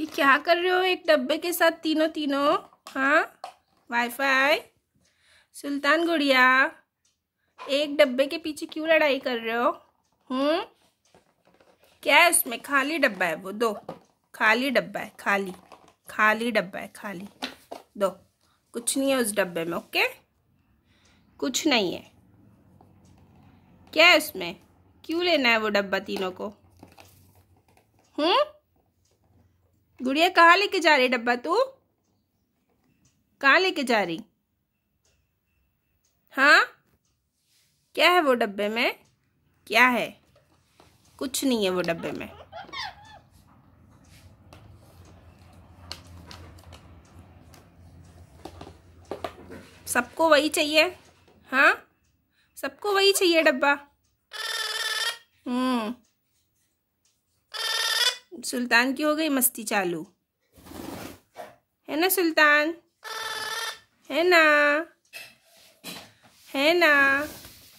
ये क्या कर रहे हो एक डब्बे के साथ तीनों तीनों हाँ वाईफाई सुल्तान गुड़िया एक डब्बे के पीछे क्यों लड़ाई कर रहे हो हम्म क्या है उसमें खाली डब्बा है वो दो खाली डब्बा है खाली खाली डब्बा है खाली दो कुछ नहीं है उस डब्बे में ओके कुछ नहीं है क्या है उसमें क्यों लेना है वो डब्बा तीनों को हम्म गुड़िया कहाँ लेके जा रही डब्बा तू कहाँ लेके जा रही हाँ क्या है वो डब्बे में क्या है कुछ नहीं है वो डब्बे में सबको वही चाहिए हाँ सबको वही चाहिए डब्बा सुल्तान की हो गई मस्ती चालू है ना सुल्तान है ना है ना